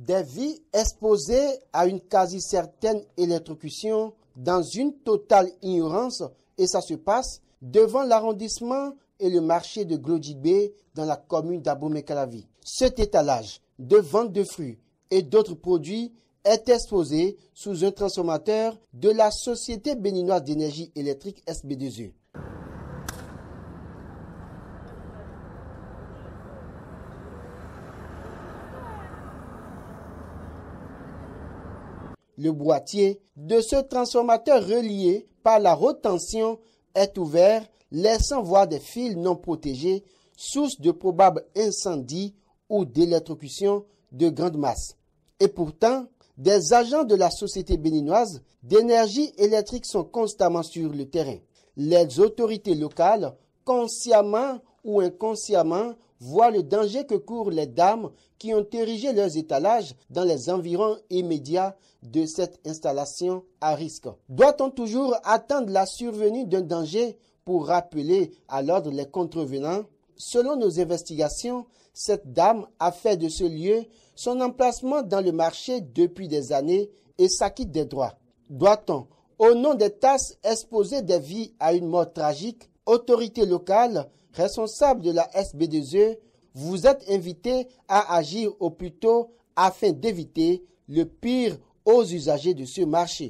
Des vies exposées à une quasi certaine électrocution dans une totale ignorance et ça se passe devant l'arrondissement et le marché de Glodibé dans la commune dabomey Cet étalage de vente de fruits et d'autres produits est exposé sous un transformateur de la Société béninoise d'énergie électrique SB2E. Le boîtier de ce transformateur relié par la retention est ouvert, laissant voir des fils non protégés, source de probables incendies ou d'électrocution de grande masse. Et pourtant, des agents de la Société béninoise d'énergie électrique sont constamment sur le terrain. Les autorités locales, consciemment ou inconsciemment, Voit le danger que courent les dames qui ont érigé leurs étalages dans les environs immédiats de cette installation à risque. Doit-on toujours attendre la survenue d'un danger pour rappeler à l'ordre les contrevenants Selon nos investigations, cette dame a fait de ce lieu son emplacement dans le marché depuis des années et s'acquitte des droits. Doit-on, au nom des tasses exposer des vies à une mort tragique, autorités locales responsables de la SB2E, vous êtes invité à agir au plus tôt afin d'éviter le pire aux usagers de ce marché.